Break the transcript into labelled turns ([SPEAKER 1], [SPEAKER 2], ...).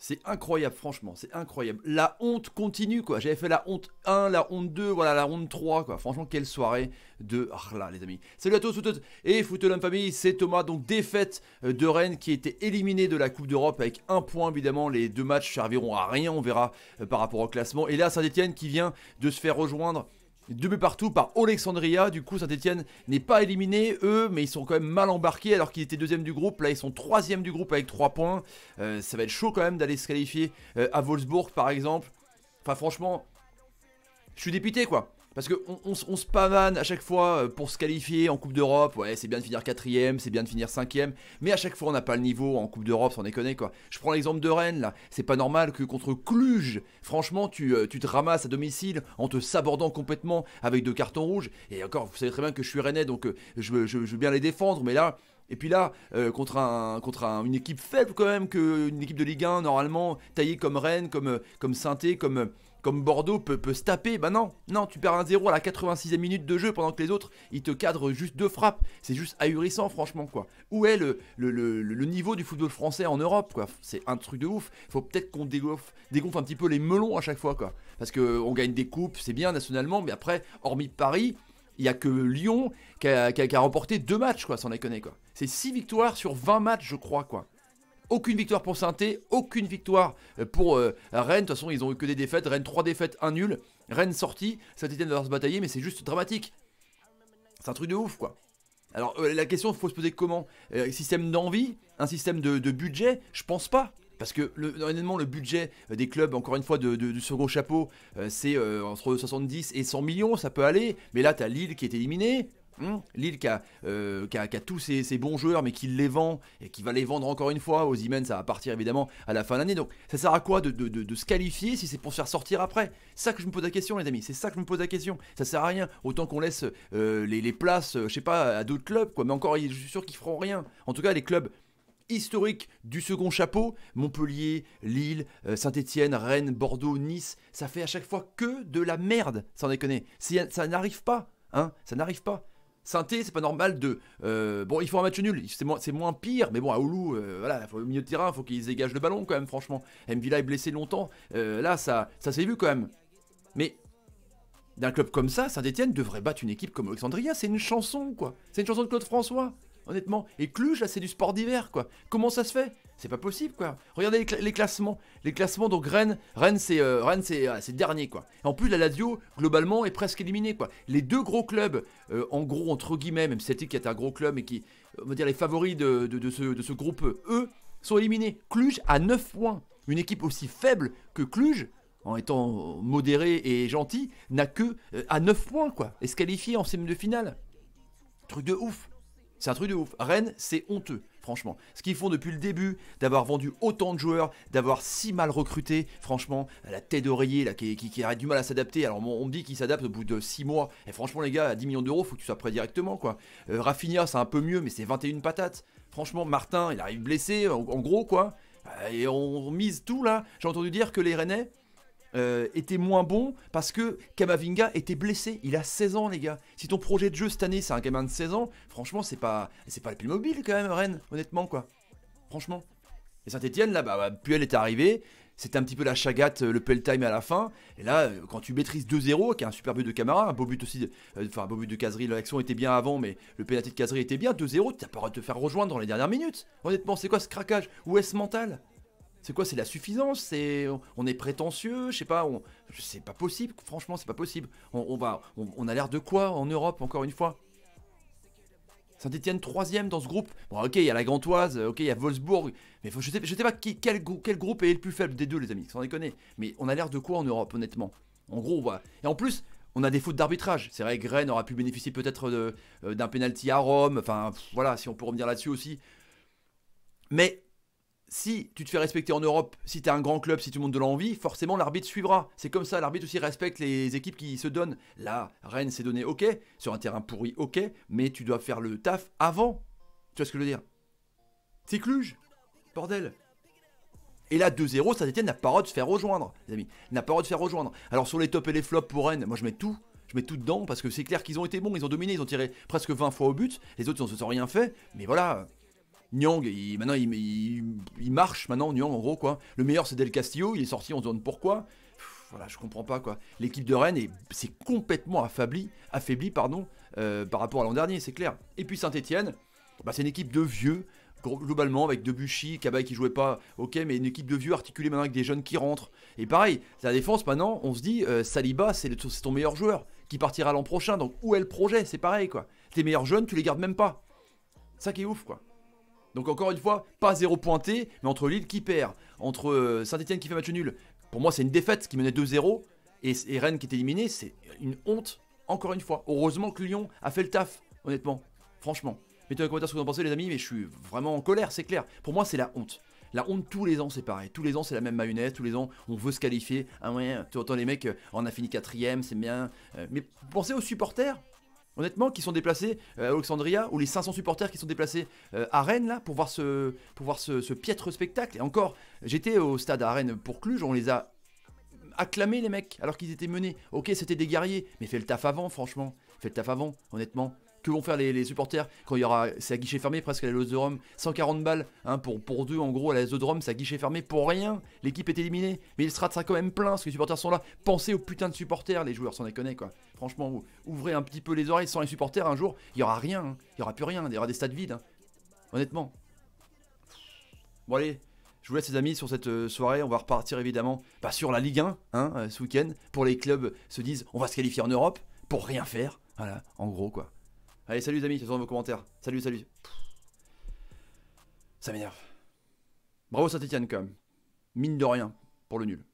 [SPEAKER 1] C'est incroyable, franchement, c'est incroyable. La honte continue, quoi. J'avais fait la honte 1, la honte 2, voilà, la honte 3, quoi. Franchement, quelle soirée de ah là, les amis. Salut à tous, toutes et Footelum Family, c'est Thomas. Donc, défaite euh, de Rennes qui était éliminée de la Coupe d'Europe avec un point, évidemment. Les deux matchs serviront à rien, on verra euh, par rapport au classement. Et là, saint étienne qui vient de se faire rejoindre deux buts partout par Alexandria. Du coup, Saint-Etienne n'est pas éliminé, eux, mais ils sont quand même mal embarqués alors qu'ils étaient deuxième du groupe. Là, ils sont troisième du groupe avec trois points. Euh, ça va être chaud quand même d'aller se qualifier euh, à Wolfsburg, par exemple. Enfin, franchement, je suis dépité, quoi. Parce qu'on on, se pavane à chaque fois euh, pour se qualifier en Coupe d'Europe. Ouais, c'est bien de finir quatrième, c'est bien de finir cinquième. Mais à chaque fois, on n'a pas le niveau en Coupe d'Europe, sans déconner quoi. Je prends l'exemple de Rennes là. C'est pas normal que contre Cluj, franchement, tu, euh, te ramasses à domicile en te sabordant complètement avec deux cartons rouges. Et encore, vous savez très bien que je suis rennais, donc euh, je, veux bien les défendre. Mais là, et puis là, contre, un, une équipe faible quand même, qu'une équipe de Ligue 1 normalement taillée comme Rennes, comme, comme Sainté, comme, comme Bordeaux peut, peut se taper. Bah non, non, tu perds un zéro à la 86e minute de jeu pendant que les autres, ils te cadrent juste deux frappes. C'est juste ahurissant, franchement, quoi. Où est le, niveau du football français en Europe, quoi C'est un truc de ouf. il Faut peut-être qu'on dégonfle, un petit peu les melons à chaque fois, quoi. Parce qu'on gagne des coupes, c'est bien nationalement, mais après, hormis Paris, il n'y a que Lyon qui a, remporté deux matchs, quoi, sans déconner, quoi. C'est 6 victoires sur 20 matchs, je crois, quoi. Aucune victoire pour saint Sainté, aucune victoire euh, pour euh, Rennes. De toute façon, ils ont eu que des défaites. Rennes 3 défaites, 1 nul. Rennes sorti. Saint-Etienne va se batailler, mais c'est juste dramatique. C'est un truc de ouf, quoi. Alors, euh, la question, il faut se poser comment Système d'envie Un système de, budget Je pense pas. Parce que, le, le budget des clubs, encore une fois, de, second chapeau, c'est entre 70 et 100 millions, ça peut aller. Mais là, t'as Lille qui est éliminée, Hmm, Lille euh, qui a, qui, a, tous ses, bons joueurs, mais qui les vend et qui va les vendre encore une fois. Aux Imen ça va partir évidemment à la fin de l'année. Donc ça sert à quoi de, de, se qualifier si c'est pour se faire sortir après C'est ça que je me pose la question, les amis. C'est ça que je me pose la question. Ça sert à rien. Autant qu'on laisse euh, les, places, euh, je sais pas, à d'autres clubs, quoi. Mais encore, je suis sûr qu'ils feront rien. En tout cas, les clubs Historiques du second chapeau, Montpellier, Lille, Saint-Étienne, Rennes, Bordeaux, Nice, ça fait à chaque fois que de la merde, sans déconner. Ça n'arrive pas, hein, ça n'arrive pas saint-étienne c'est pas normal de. Euh, bon, il faut un match nul, c'est moins, pire, mais bon, à Oulu, euh, voilà, faut, au milieu de terrain, il faut qu'ils dégagent le ballon quand même, franchement. Mvila est blessé longtemps, euh, là, ça, ça s'est vu quand même. Mais d'un club comme ça, Saint-Etienne devrait battre une équipe comme Alexandria, c'est une chanson, quoi. C'est une chanson de Claude François honnêtement. Et Cluj, là, c'est du sport d'hiver, quoi. Comment ça se fait c'est pas possible quoi. Regardez les, classements. Les classements donc Rennes, Rennes c'est euh, Rennes ah, dernier quoi. en plus la Lazio globalement est presque éliminée quoi. Les deux gros clubs euh, en gros entre guillemets même Celtic qui est un gros club et qui on va dire les favoris de, ce, groupe eux sont éliminés. Cluj à 9 points. Une équipe aussi faible que Cluj en étant modérée et gentille n'a que à euh, 9 points quoi et se qualifier en semi de finale. Truc de ouf. C'est un truc de ouf. Rennes, c'est honteux, franchement. Ce qu'ils font depuis le début, d'avoir vendu autant de joueurs, d'avoir si mal recruté, franchement, la tête d'oreiller qui, a du mal à s'adapter. Alors on, me dit qu'il s'adapte au bout de 6 mois. Et franchement, les gars, à 10 millions d'euros, faut que tu sois prêt directement, quoi. Euh, Rafinha, c'est un peu mieux, mais c'est 21 patates. Franchement, Martin, il arrive blessé, en, en gros, quoi. Euh, et on mise tout là. J'ai entendu dire que les Rennais, euh, était moins bon parce que Kamavinga était blessé. Il a 16 ans, les gars. Si ton projet de jeu cette année, c'est un gamin de 16 ans, franchement, c'est pas, c'est pas le plus mobile quand même, Rennes, honnêtement, quoi. Franchement. Et Saint-Etienne, là, bah, bah Puel est arrivé. c'est un petit peu la chagate, euh, le penalty time à la fin. Et là, euh, quand tu maîtrises 2-0, qui est un super but de Camara, un beau but aussi, enfin, un beau but de Casery, l'action était bien avant, mais le pénalty de Casery était bien. 2-0, tu n'as pas de te faire rejoindre dans les dernières minutes. Honnêtement, c'est quoi ce craquage Où est ce mental c'est quoi C'est la suffisance C'est on est prétentieux Je sais pas. C'est pas possible. Franchement, c'est pas possible. On, va. On, a l'air de quoi en Europe Encore une fois. Saint-Etienne troisième dans ce groupe. Bon, ok, il y a la Gantoise, euh, ok, il y a Wolfsburg. Mais faut, je, sais, sais pas quel, quel, groupe est le plus faible des deux, les amis, sans déconner. Mais on a l'air de quoi en Europe, honnêtement En gros, voilà. Et en plus, on a des fautes d'arbitrage. C'est vrai Graine aura pu bénéficier peut-être euh, d'un penalty à Rome. Enfin, voilà, si on peut revenir là-dessus aussi. Mais si tu te fais respecter en Europe, si tu es un grand club, si tu montes de l'envie, forcément l'arbitre suivra. C'est comme ça, l'arbitre aussi respecte les équipes qui se donnent. Là, Rennes s'est donné OK, sur un terrain pourri OK, mais tu dois faire le taf avant. Tu vois ce que je veux dire C'est Cluj, bordel. Et là, 2-0, ça détient, n'a pas droit de se faire rejoindre, les amis. N'a pas droit de se faire rejoindre. Alors sur les tops et les flops pour Rennes, moi je mets tout. Je mets tout dedans parce que c'est clair qu'ils ont été bons, ils ont dominé, ils ont tiré presque 20 fois au but. Les autres, ils sont rien fait. Mais voilà, Nyang, il, maintenant il, marche maintenant Nyang en gros quoi. Le meilleur c'est Del Castillo, il est sorti en demande pourquoi Voilà, je comprends pas quoi. L'équipe de Rennes C'est complètement affaibli Affaibli pardon, euh, par rapport à l'an dernier, c'est clair. Et puis Saint-Etienne, bah, c'est une équipe de vieux, globalement avec Debuchy, Cabaye qui jouait pas, ok, mais une équipe de vieux articulée maintenant avec des jeunes qui rentrent. Et pareil, la défense maintenant, on se dit, euh, Saliba, c'est ton meilleur joueur qui partira l'an prochain, donc où est le projet C'est pareil quoi. Tes meilleurs jeunes, tu les gardes même pas. Ça qui est ouf quoi. Donc encore une fois, pas zéro pointé, mais entre Lille qui perd, entre euh, Saint-Etienne qui fait match nul. Pour moi, c'est une défaite qui menait 2-0 et, Rennes qui est éliminé, c'est une honte. Encore une fois, heureusement que Lyon a fait le taf, honnêtement, franchement. Mettez un commentaire ce que vous en pensez, les amis, mais je suis vraiment en colère, c'est clair. Pour moi, c'est la honte. La honte, tous les ans, c'est pareil. Tous les ans, c'est la même mayonnaise. Tous les ans, on veut se qualifier. Ah moyen. tu entends les mecs, euh, on a fini quatrième, c'est bien. Euh, mais pensez aux supporters honnêtement, qui sont déplacés euh, à Alexandria, ou les 500 supporters qui sont déplacés euh, à Rennes, là, pour voir ce, pour voir ce, ce piètre spectacle. Et encore, j'étais au stade à Rennes pour Cluj, on les a acclamés, les mecs, alors qu'ils étaient menés. Ok, c'était des guerriers, mais fais le taf avant, franchement. Fais le taf avant, honnêtement que vont faire les, supporters quand il y aura. C'est à guichet fermé presque à la de Rome. 140 balles hein, pour, pour deux en gros à la de Rome, c'est à guichet fermé pour rien. L'équipe est éliminée. Mais il sera, sera quand même plein parce que les supporters sont là. Pensez aux putains de supporters, les joueurs, s'en déconner quoi. Franchement, ouvrez un petit peu les oreilles sans les supporters un jour, il y aura rien. Hein. Il y aura plus rien. Il y aura des stades vides. Hein. Honnêtement. Bon allez, je vous laisse les amis sur cette euh, soirée. On va repartir évidemment pas sur la Ligue 1 euh, ce week-end. Pour les clubs se disent on va se qualifier en Europe pour rien faire. Voilà, en gros quoi. Allez, salut les amis, dans vos commentaires. Salut, salut. Ça m'énerve. Bravo Saint-Etienne quand même. Mine de rien, pour le nul.